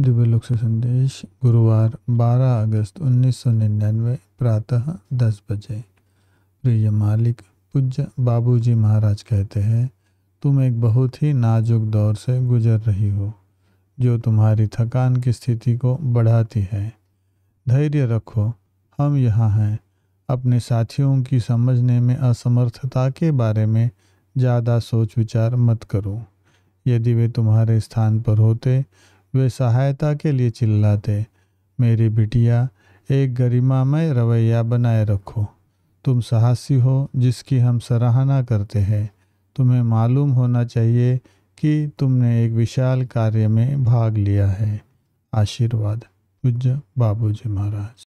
दिव्य लोक से संदेश गुरुवार 12 अगस्त 1999 प्रातः 10 बजे प्रिय मालिक पूज्य बाबूजी महाराज कहते हैं तुम एक बहुत ही नाजुक दौर से गुजर रही हो जो तुम्हारी थकान की स्थिति को बढ़ाती है धैर्य रखो हम यहाँ हैं अपने साथियों की समझने में असमर्थता के बारे में ज़्यादा सोच विचार मत करो यदि वे तुम्हारे स्थान पर होते वे सहायता के लिए चिल्लाते मेरी बिटिया एक गरिमामय रवैया बनाए रखो तुम साहसी हो जिसकी हम सराहना करते हैं तुम्हें मालूम होना चाहिए कि तुमने एक विशाल कार्य में भाग लिया है आशीर्वाद पूज्य बाबूजी महाराज